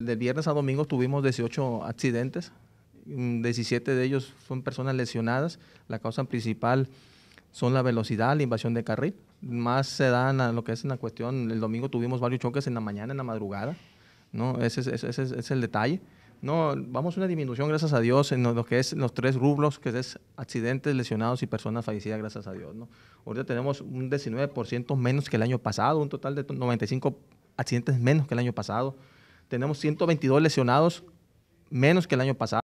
De viernes a domingo tuvimos 18 accidentes, 17 mm, de ellos son personas lesionadas. La causa principal son la velocidad, la invasión de carril. Más se dan a lo que es en la cuestión, el domingo tuvimos varios choques en la mañana, en la madrugada, ¿no? Ese es, el detalle. No, vamos a una disminución, gracias a Dios, en lo que es los tres rublos, que es accidentes, lesionados y personas fallecidas, gracias a Dios, ¿no? Ahorita tenemos un 19% menos que el año pasado, un total de 95 accidentes menos que el año pasado. Tenemos 122 lesionados menos que el año pasado.